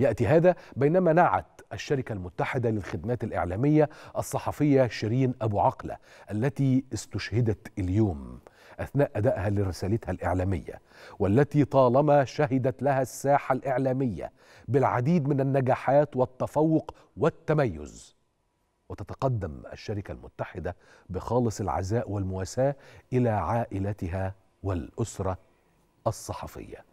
يأتي هذا بينما نعت الشركة المتحدة للخدمات الإعلامية الصحفية شيرين أبو عقلة التي استشهدت اليوم أثناء أدائها لرسالتها الإعلامية والتي طالما شهدت لها الساحة الإعلامية بالعديد من النجاحات والتفوق والتميز وتتقدم الشركة المتحدة بخالص العزاء والمواساة إلى عائلتها والأسرة الصحفيه